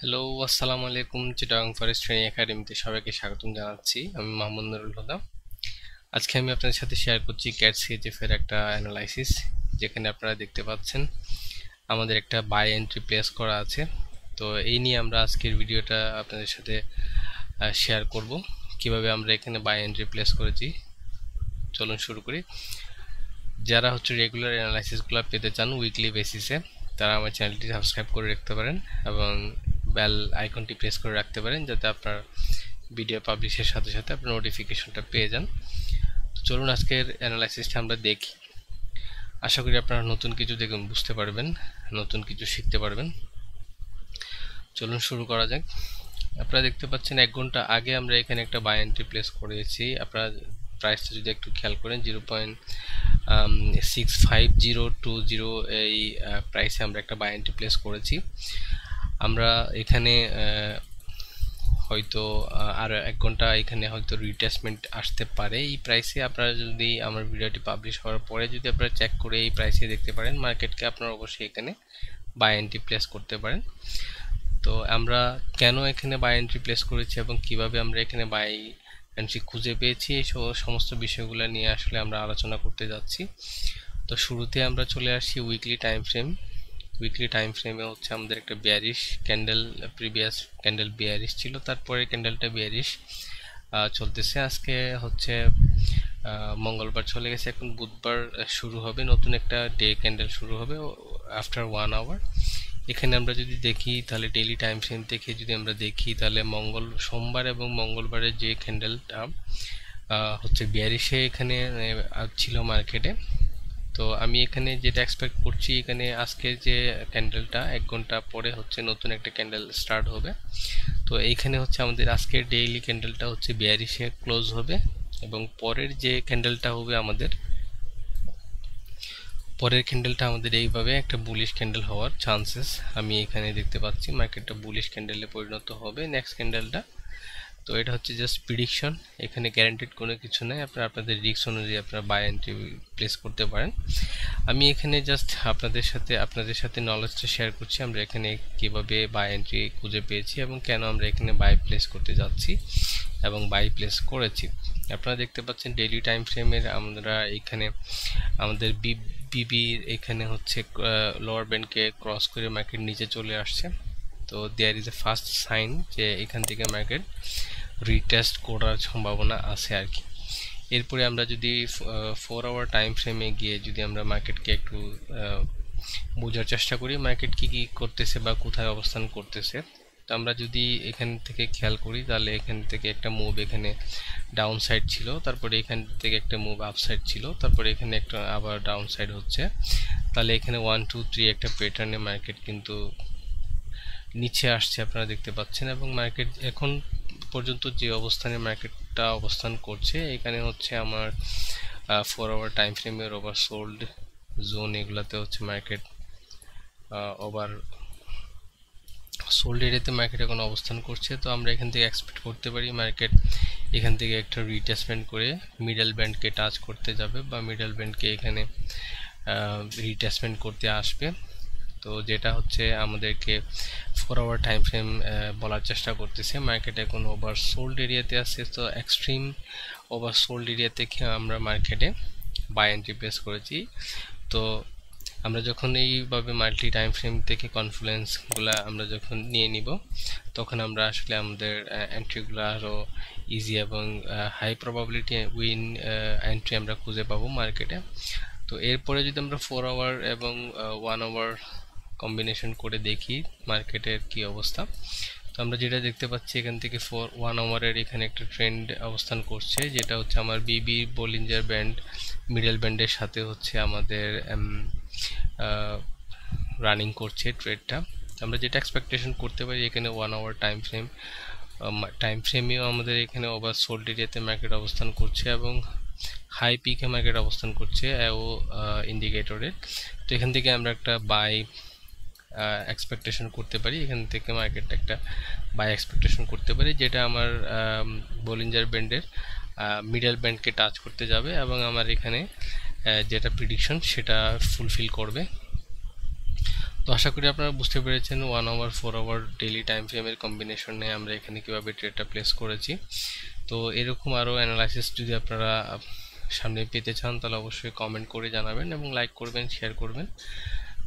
hello আসসালামু আলাইকুম Chittagong forest training একাডেমিতে সবাইকে স্বাগতম জানাচ্ছি আমি মাহমুদ নুরুল হুদা আজকে আমি আপনাদের সাথে শেয়ার করছি ক্যাট সিএচএফের একটা অ্যানালাইসিস যেখানে আপনারা দেখতে পাচ্ছেন আমাদের একটা বাই এন্ট্রি প্লেস করা আছে তো এই নিয়ে আমরা আজকের ভিডিওটা আপনাদের সাথে শেয়ার করব কিভাবে আমরা এখানে বাই এন্ট্রি প্লেস করেছি চলুন শুরু করি যারা হচ্ছে রেগুলার অ্যানালাইসিসগুলো পেতে চান উইকলি বেসিসে তারা আমার চ্যানেলটি সাবস্ক্রাইব করে রাখতে পারেন এবং বেল আইকনটি প্রেস করে রাখতে পারেন যাতে আপনার ভিডিও পাবলিশের সাথে সাথে আপনার নোটিফিকেশনটা পেয়ে যান চলুন আজকের অ্যানালাইসিসটা আমরা দেখি আশা করি আপনারা নতুন কিছু দেখুন বুঝতে পারবেন নতুন কিছু শিখতে পারবেন চলুন শুরু করা যাক আপনারা দেখতে পাচ্ছেন এক ঘন্টা আগে আমরা এখানে একটা বাই এন্ট্রি প্লেস করেছি আপনারা প্রাইসটা যদি একটু খেয়াল করেন zero point six five zero two zero এই প্রাইসে আমরা একটা বাই এন্ট্রি প্লেস করেছি আমরা এখানে হয়তো আর এক ঘন্টা এখানে হয়তো রিটেসমেন্ট আসতে পারে এই প্রাইসে আপনারা যদি আমার ভিডিওটি পাবলিশ হওয়ার পরে যদি আপনারা চেক করে এই প্রাইসে দেখতে পারেন মার্কেটকে আপনারা অবশ্যই এখানে বাই এন্ট্রি প্লেস করতে পারেন তো আমরা কেন এখানে বাই এন্ট্রি প্লেস করেছি এবং কিভাবে আমরা এখানে বাই এন্ট্রি খুঁজে পেয়েছি এই সমস্ত বিষয়গুলো নিয়ে আসলে আমরা আলোচনা করতে যাচ্ছি তো শুরুতে আমরা চলে আসি weekly time frame weekly time ফ্রেমে হচ্ছে আমাদের একটা bearish candle previous candle bearish ছিল তারপরে ক্যান্ডেলটা বিয়ারিশ চলতেছে আজকে হচ্ছে মঙ্গলবার চলে গেছে এখন বুধবার শুরু হবে নতুন একটা ডে ক্যান্ডেল শুরু হবে আফটার ওয়ান আওয়ার এখানে আমরা যদি দেখি তাহলে ডেইলি টাইম ফ্রেম দেখে যদি আমরা দেখি তাহলে মঙ্গল সোমবার এবং মঙ্গলবারের যে ক্যান্ডেলটা হচ্ছে বিয়ারিশে এখানে ছিল মার্কেটে তো আমি এখানে যেটা এক্সপেক্ট করছি এখানে আজকে যে ক্যান্ডেলটা এক ঘন্টা পরে হচ্ছে নতুন একটা ক্যান্ডেল স্টার্ট হবে তো এইখানে হচ্ছে আমাদের আজকের ডেইলি ক্যান্ডেলটা হচ্ছে বিয়ারিশে ক্লোজ হবে এবং পরের যে ক্যান্ডেলটা হবে আমাদের পরের ক্যান্ডেলটা আমাদের এইভাবে একটা বুলিশ ক্যান্ডেল হওয়ার চান্সেস আমি এখানে দেখতে পাচ্ছি মার্কেটটা বুলিশ ক্যান্ডেলে পরিণত হবে নেক্সট ক্যান্ডেলটা তো এটা হচ্ছে জাস্ট প্রিডিকশন এখানে গ্যারান্টিড কোনো কিছু নেই আপনারা আপনাদের রিক্স অনুযায়ী আপনারা বাই এন্ট্রি প্লেস করতে পারেন আমি এখানে জাস্ট আপনাদের সাথে আপনাদের সাথে নলেজটা শেয়ার করছি আমরা এখানে কীভাবে বাই এন্ট্রি খুঁজে পেয়েছি এবং কেন আমরা এখানে বাই প্লেস করতে যাচ্ছি এবং বাই প্লেস করেছি আপনারা দেখতে পাচ্ছেন ডেইলি টাইম ফ্রেমের আমরা এখানে আমাদের বিবির এখানে হচ্ছে লোয়ার ব্যান্ডকে ক্রস করে মার্কেট নিচে চলে আসছে তো there is a first sign যে এখান থেকে মার্কেট রিটেস্ট করার সম্ভাবনা আছে আর কি এরপরে আমরা যদি ফোর আওয়ার টাইম ফ্রেমে গিয়ে যদি আমরা মার্কেটকে একটু বোঝার চেষ্টা করি মার্কেট কি কি করতেছে বা কোথায় অবস্থান করতেছে তো আমরা যদি এখান থেকে খেয়াল করি তাহলে এখান থেকে একটা মুভ এখানে ডাউন সাইড ছিল তারপরে এখান থেকে একটা মুভ আপ সাইড ছিল তারপরে এখানে একটা আবার ডাউন সাইড হচ্ছে তাহলে এখানে ওয়ান টু থ্রি একটা প্যাটার্নে মার্কেট কিন্তু নিচে আসছে আপনারা দেখতে পাচ্ছেন এবং মার্কেট এখন পর্যন্ত যে অবস্থানে মার্কেটটা অবস্থান করছে এখানে হচ্ছে আমার ফোর আওয়ার টাইম ফ্রেমের ওভার সোল্ড জোন এগুলাতে হচ্ছে মার্কেট ওভার সোল্ড এরিয়াতে মার্কেট এখন অবস্থান করছে তো আমরা এখান থেকে এক্সপেক্ট করতে পারি মার্কেট এখান থেকে একটা রিটেসমেন্ট করে মিডল ব্যান্ডকে টাচ করতে যাবে বা মিডল ব্যান্ডকে এখানে রিটেসমেন্ট করতে আসবে তো যেটা হচ্ছে আমাদেরকে ফোর আওয়ার টাইম ফ্রেম বলার চেষ্টা করতেছে মার্কেটে এখন ওভার সোল্ড এরিয়াতে আসছে তো এক্সট্রিম ওভার সোল্ড এরিয়া থেকে আমরা মার্কেটে বাই এন্ট্রি প্লেস করেছি তো আমরা যখন এইভাবে মাল্টি টাইম ফ্রেম থেকে কনফিডেন্সগুলো আমরা যখন নিয়ে নিব তখন আমরা আসলে আমাদের এন্ট্রিগুলো আরও ইজি এবং হাই প্রবাবিলিটি উইন এন্ট্রি আমরা খুঁজে পাবো মার্কেটে তো এরপরে যদি আমরা ফোর আওয়ার এবং ওয়ান আওয়ার কম্বিনেশন করে দেখি মার্কেটের কি অবস্থা তো আমরা যেটা দেখতে পাচ্ছি এখান থেকে ফোর ওয়ান আওয়ারের এখানে একটা ট্রেন্ড অবস্থান করছে যেটা হচ্ছে আমার বিবি বোলিঞ্জার ব্যান্ড মিডল ব্যান্ডের সাথে হচ্ছে আমাদের রানিং করছে ট্রেডটা আমরা যেটা এক্সপেকটেশন করতে পারি এখানে one hour time frame time ফ্রেমেও আমাদের এখানে ওভার সোল্ড এরিয়াতে মার্কেট অবস্থান করছে এবং হাই পিকে মার্কেট অবস্থান করছে ও ইন্ডিকেটরের তো এখান থেকে আমরা একটা বাই এক্সপেকটেশন করতে পারি এখান থেকে মার্কেটটা একটা বাই এক্সপেকটেশন করতে পারি যেটা আমার বোলিঞ্জার ব্যান্ডের মিডল ব্যান্ডকে টাচ করতে যাবে এবং আমার এখানে যেটা প্রিডিকশন সেটা ফুলফিল করবে তো আশা করি আপনারা বুঝতে পেরেছেন one hour four hour daily time ফ্রেমের কম্বিনেশনে আমরা এখানে কীভাবে ট্রেডটা প্লেস করেছি তো এরকম আরও অ্যানালাইসিস যদি আপনারা সামনে পেতে চান তাহলে অবশ্যই কমেন্ট করে জানাবেন এবং লাইক করবেন শেয়ার করবেন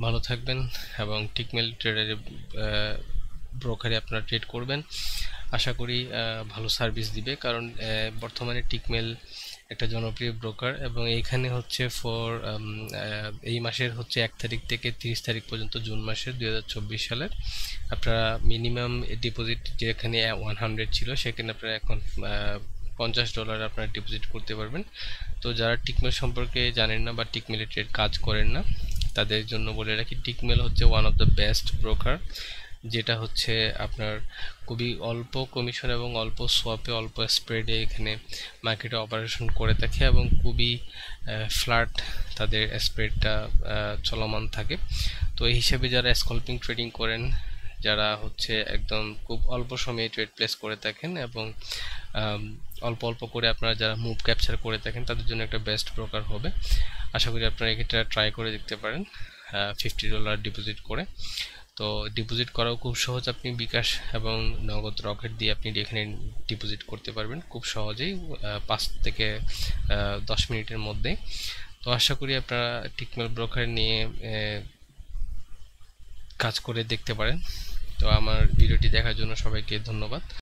ভালো থাকবেন এবং টিকমেল ট্রেডারে ব্রোকারে আপনারা ট্রেড করবেন আশা করি ভালো সার্ভিস দিবে কারণ বর্তমানে টিকমেল একটা জনপ্রিয় ব্রোকার এবং এইখানে হচ্ছে ফর এই মাসের হচ্ছে এক তারিখ থেকে তিরিশ তারিখ পর্যন্ত জুন মাসের দুই সালের আপনারা মিনিমাম ডিপোজিট যেখানে ওয়ান হান্ড্রেড ছিল সেখানে আপনারা এখন পঞ্চাশ ডলার আপনারা ডিপোজিট করতে পারবেন তো যারা টিকমেল সম্পর্কে জানেন না বা টিকমেলের ট্রেড কাজ করেন না তাদের জন্য বলে রাখি টিকমেল হচ্ছে one of the best broker যেটা হচ্ছে আপনার খুবই অল্প কমিশন এবং অল্প সোয়াপে অল্প স্প্রেডে এখানে মার্কেটে অপারেশন করে থাকে এবং খুবই ফ্ল্যাট তাদের স্প্রেডটা চলমান থাকে তো এই হিসেবে যারা স্কল্পিং ট্রেডিং করেন যারা হচ্ছে একদম খুব অল্প সময়ে ট্রেড প্লেস করে থাকেন এবং অল্প অল্প করে আপনারা যারা মুভ ক্যাপচার করে থাকেন তাদের জন্য একটা বেস্ট ব্রোকার হবে আশা করি আপনারা এক্ষেত্রে ট্রাই করে দেখতে পারেন ফিফটি ডলার ডিপোজিট করে তো ডিপোজিট করাও খুব সহজ আপনি বিকাশ এবং নগদ রকেট দিয়ে আপনি এখানে ডিপোজিট করতে পারবেন খুব সহজেই পাঁচ থেকে দশ মিনিটের মধ্যে তো আশা করি আপনারা টিকমেল ব্রোকার নিয়ে কাজ করে দেখতে পারেন তো আমার ভিডিওটি দেখার জন্য সবাইকে ধন্যবাদ